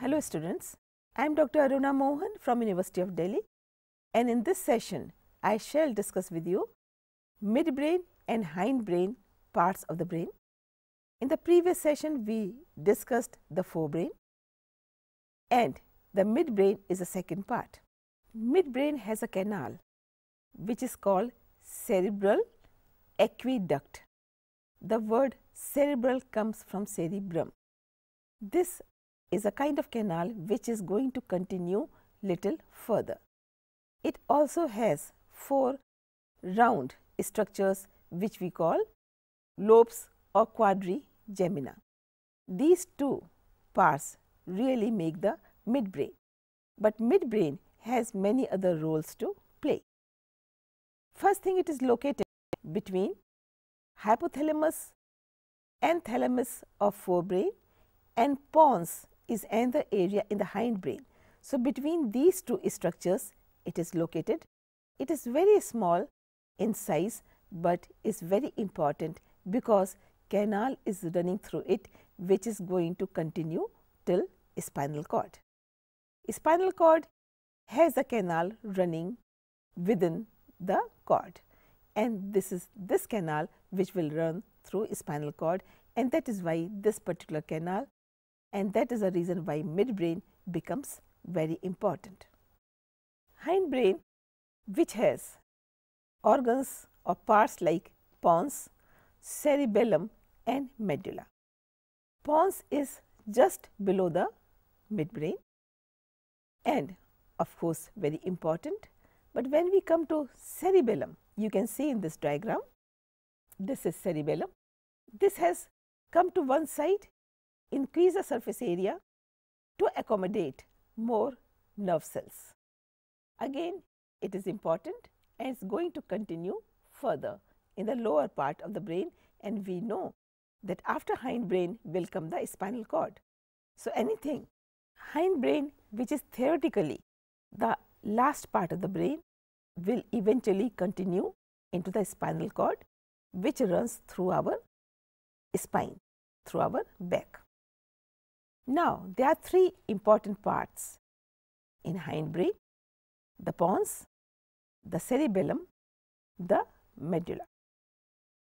Hello students, I am Dr. Aruna Mohan from University of Delhi and in this session I shall discuss with you midbrain and hindbrain parts of the brain. In the previous session we discussed the forebrain and the midbrain is the second part. Midbrain has a canal which is called cerebral aqueduct. The word cerebral comes from cerebrum. This is a kind of canal which is going to continue little further. It also has four round structures which we call lobes or quadrigemina. These two parts really make the midbrain, but midbrain has many other roles to play. First thing it is located between hypothalamus and thalamus of forebrain and pons is another area in the hindbrain. So, between these two structures it is located. It is very small in size, but is very important because canal is running through it which is going to continue till spinal cord. Spinal cord has a canal running within the cord and this is this canal which will run through spinal cord and that is why this particular canal and that is a reason why midbrain becomes very important. Hindbrain which has organs or parts like pons, cerebellum and medulla. Pons is just below the midbrain and of course very important but when we come to cerebellum, you can see in this diagram, this is cerebellum. This has come to one side, increase the surface area to accommodate more nerve cells. Again, it is important and it is going to continue further in the lower part of the brain and we know that after hindbrain will come the spinal cord. So, anything hindbrain which is theoretically the last part of the brain will eventually continue into the spinal cord which runs through our spine, through our back. Now, there are three important parts in hindbrain, the pons, the cerebellum, the medulla.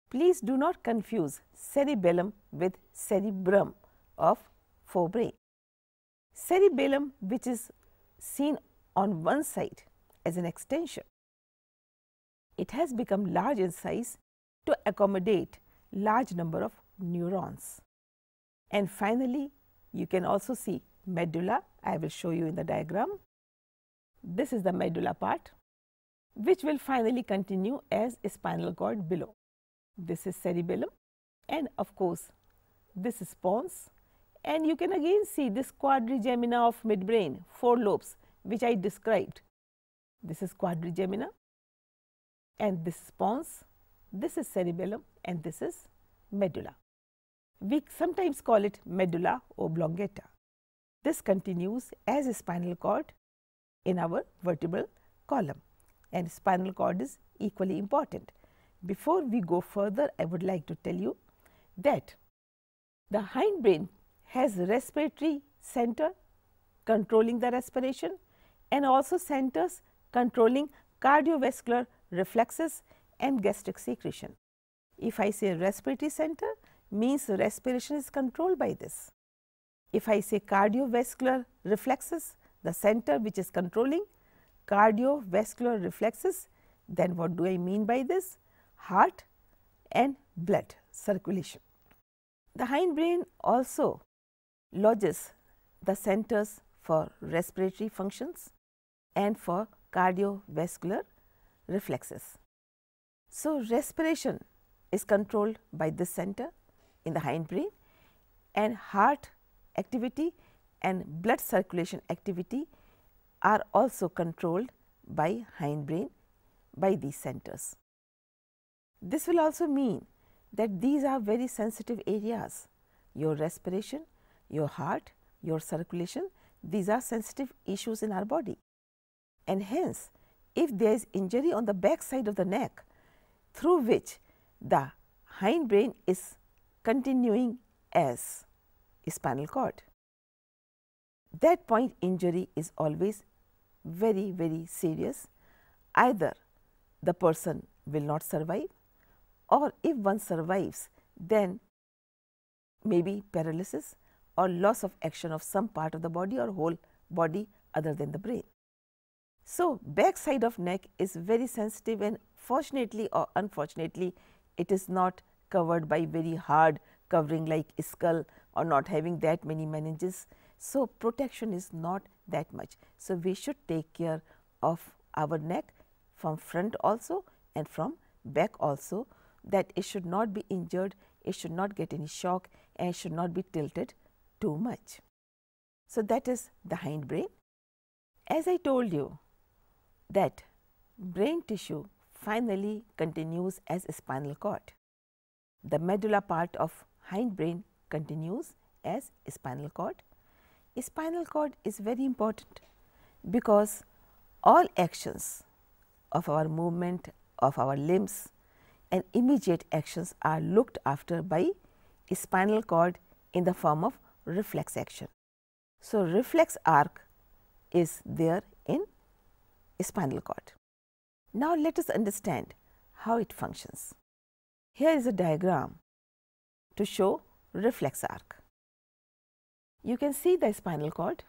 Please do not confuse cerebellum with cerebrum of forebrain. Cerebellum which is seen on one side as an extension. It has become large in size to accommodate large number of neurons. And finally, you can also see medulla, I will show you in the diagram. This is the medulla part, which will finally continue as spinal cord below. This is cerebellum and of course, this is pons. And you can again see this quadrigemina of midbrain, four lobes, which I described. This is quadrigemina and this is pons, this is cerebellum and this is medulla. We sometimes call it medulla oblongata. This continues as a spinal cord in our vertebral column and spinal cord is equally important. Before we go further, I would like to tell you that the hindbrain has respiratory center controlling the respiration and also centers controlling cardiovascular reflexes and gastric secretion. If I say respiratory center, means respiration is controlled by this. If I say cardiovascular reflexes, the center which is controlling cardiovascular reflexes, then what do I mean by this? Heart and blood circulation. The hindbrain also lodges the centers for respiratory functions, and for cardiovascular reflexes. So, respiration is controlled by this center in the hindbrain and heart activity and blood circulation activity are also controlled by hindbrain by these centers. This will also mean that these are very sensitive areas, your respiration, your heart, your circulation, these are sensitive issues in our body. And hence, if there is injury on the back side of the neck through which the hindbrain is continuing as spinal cord. That point injury is always very, very serious. Either the person will not survive or if one survives, then maybe paralysis or loss of action of some part of the body or whole body other than the brain. So, back side of neck is very sensitive and fortunately or unfortunately it is not covered by very hard covering like skull or not having that many meninges. So, protection is not that much. So, we should take care of our neck from front also and from back also that it should not be injured, it should not get any shock and it should not be tilted too much. So, that is the hindbrain. As I told you, that brain tissue finally continues as spinal cord. The medulla part of hindbrain continues as spinal cord. Spinal cord is very important because all actions of our movement of our limbs and immediate actions are looked after by spinal cord in the form of reflex action. So, reflex arc is there spinal cord. Now let us understand how it functions. Here is a diagram to show reflex arc. You can see the spinal cord.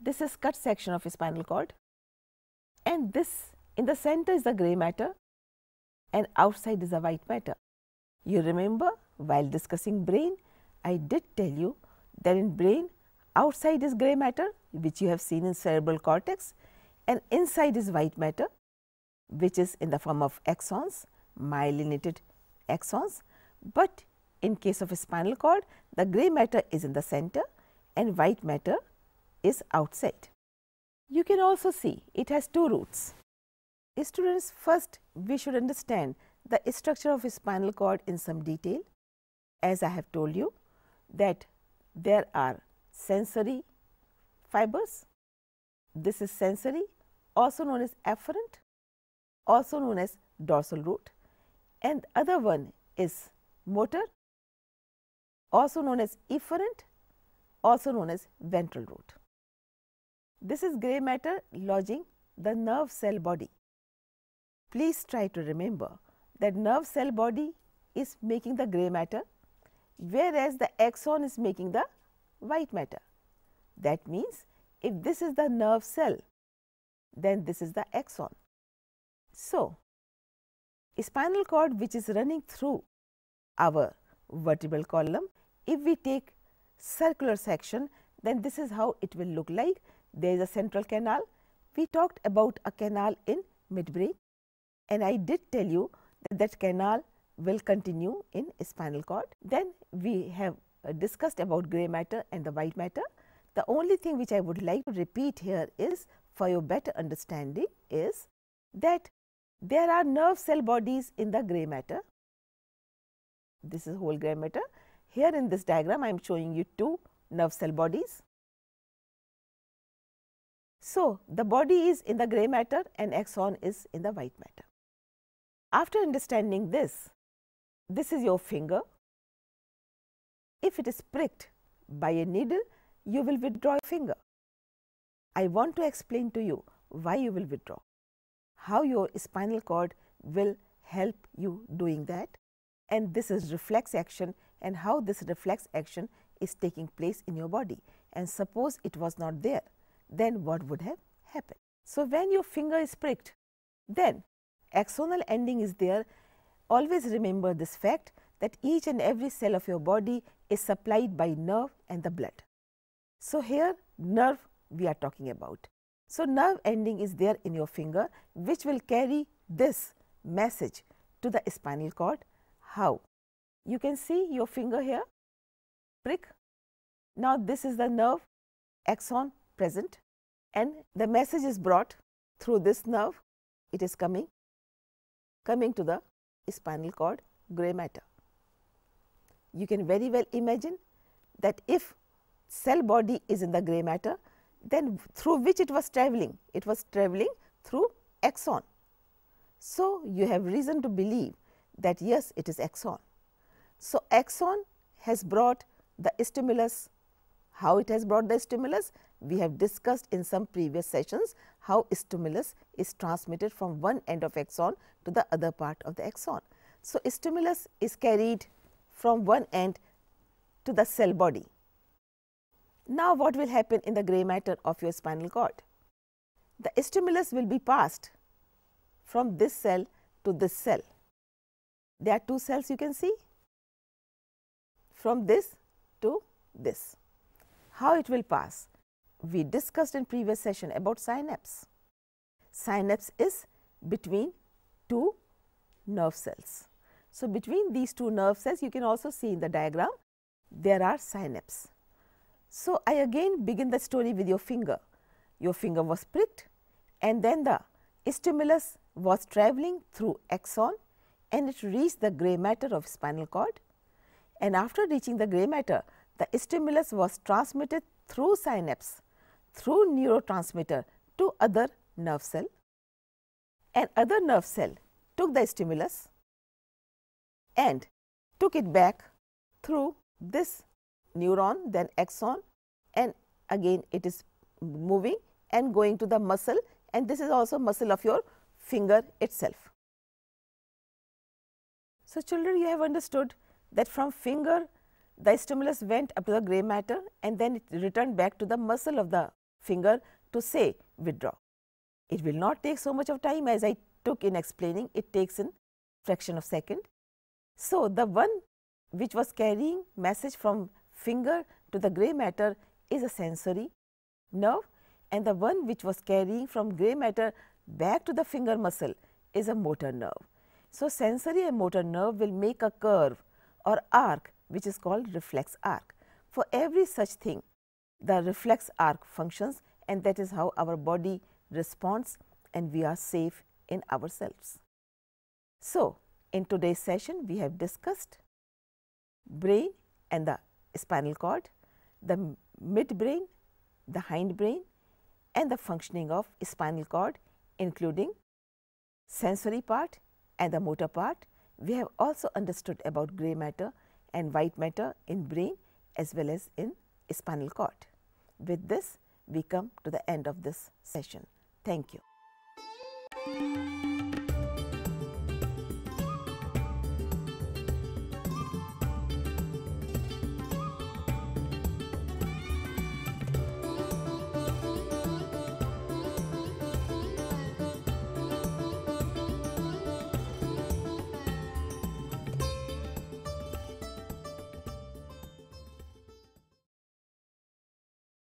This is cut section of spinal cord and this in the center is the gray matter and outside is the white matter. You remember while discussing brain, I did tell you that in brain outside is gray matter which you have seen in cerebral cortex and inside is white matter which is in the form of axons, myelinated axons, but in case of spinal cord the gray matter is in the center and white matter is outside. You can also see it has two roots. Students first we should understand the structure of spinal cord in some detail as I have told you that there are sensory fibers. This is sensory also known as afferent, also known as dorsal root and other one is motor, also known as efferent, also known as ventral root. This is grey matter lodging the nerve cell body. Please try to remember that nerve cell body is making the grey matter, whereas the axon is making the white matter. That means, if this is the nerve cell, then this is the axon. So, spinal cord which is running through our vertebral column, if we take circular section, then this is how it will look like. There is a central canal. We talked about a canal in midbrain and I did tell you that that canal will continue in spinal cord. Then we have uh, discussed about grey matter and the white matter. The only thing which I would like to repeat here is for your better understanding is that there are nerve cell bodies in the gray matter. This is whole gray matter. Here in this diagram, I am showing you two nerve cell bodies. So, the body is in the gray matter and axon is in the white matter. After understanding this, this is your finger. If it is pricked by a needle, you will withdraw your finger. I want to explain to you why you will withdraw, how your spinal cord will help you doing that and this is reflex action and how this reflex action is taking place in your body and suppose it was not there then what would have happened. So, when your finger is pricked then axonal ending is there always remember this fact that each and every cell of your body is supplied by nerve and the blood. So, here nerve we are talking about. So, nerve ending is there in your finger which will carry this message to the spinal cord. How? You can see your finger here, prick. Now, this is the nerve axon present and the message is brought through this nerve. It is coming, coming to the spinal cord gray matter. You can very well imagine that if cell body is in the gray matter, then through which it was travelling? It was travelling through axon. So, you have reason to believe that yes, it is axon. So, axon has brought the stimulus. How it has brought the stimulus? We have discussed in some previous sessions how stimulus is transmitted from one end of axon to the other part of the axon. So, stimulus is carried from one end to the cell body now, what will happen in the grey matter of your spinal cord? The stimulus will be passed from this cell to this cell. There are two cells you can see from this to this. How it will pass? We discussed in previous session about synapse. Synapse is between two nerve cells. So, between these two nerve cells you can also see in the diagram there are synapse. So, I again begin the story with your finger. Your finger was pricked and then the stimulus was travelling through axon and it reached the gray matter of spinal cord. And after reaching the gray matter, the stimulus was transmitted through synapse, through neurotransmitter to other nerve cell. And other nerve cell took the stimulus and took it back through this neuron, then axon and again it is moving and going to the muscle and this is also muscle of your finger itself. So, children you have understood that from finger the stimulus went up to the gray matter and then it returned back to the muscle of the finger to say withdraw. It will not take so much of time as I took in explaining, it takes in fraction of second. So, the one which was carrying message from finger to the grey matter is a sensory nerve and the one which was carrying from grey matter back to the finger muscle is a motor nerve. So, sensory and motor nerve will make a curve or arc which is called reflex arc. For every such thing the reflex arc functions and that is how our body responds and we are safe in ourselves. So, in today's session we have discussed brain and the spinal cord, the midbrain, the hindbrain and the functioning of spinal cord including sensory part and the motor part. We have also understood about grey matter and white matter in brain as well as in spinal cord. With this, we come to the end of this session. Thank you.